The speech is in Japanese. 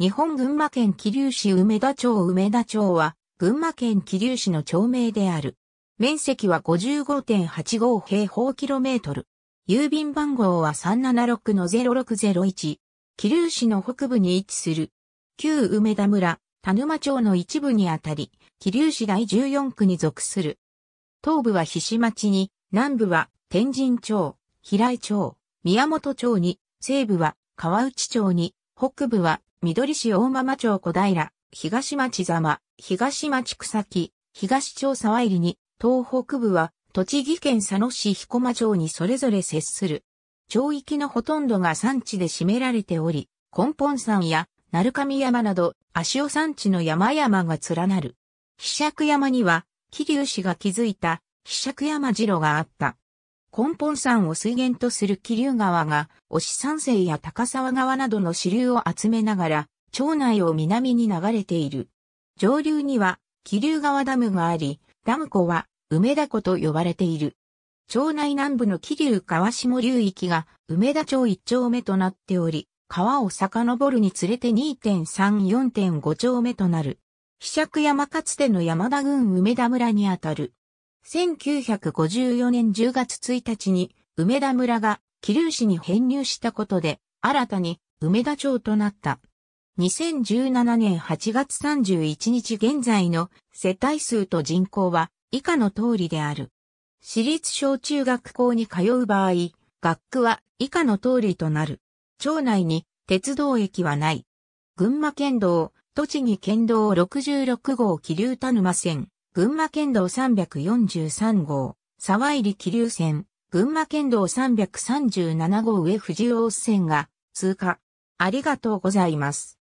日本群馬県桐生市梅田町梅田町は、群馬県桐生市の町名である。面積は55.85平方キロメートル。郵便番号は376の0601。桐生市の北部に位置する。旧梅田村、田沼町の一部にあたり、桐生市第14区に属する。東部は菱町に、南部は天神町、平井町、宮本町に、西部は川内町に、北部は緑市大間町小平、東町座間、東町草木、東町沢入に、東北部は、栃木県佐野市彦間町にそれぞれ接する。町域のほとんどが山地で占められており、根本山や、鳴上山など、足尾山地の山々が連なる。飛尺山には、桐生氏が築いた、飛尺山城があった。根本山を水源とする気流川が、押山西や高沢川などの支流を集めながら、町内を南に流れている。上流には、気流川ダムがあり、ダム湖は、梅田湖と呼ばれている。町内南部の気流川下流域が、梅田町一丁目となっており、川を遡るにつれて2.3、4.5丁目となる。飛釈山かつての山田郡梅田村にあたる。1954年10月1日に梅田村が桐生市に編入したことで新たに梅田町となった。2017年8月31日現在の世帯数と人口は以下の通りである。私立小中学校に通う場合、学区は以下の通りとなる。町内に鉄道駅はない。群馬県道、栃木県道66号桐生田沼線、群馬県道343号、沢入気流線、群馬県道337号上藤尾線が通過。ありがとうございます。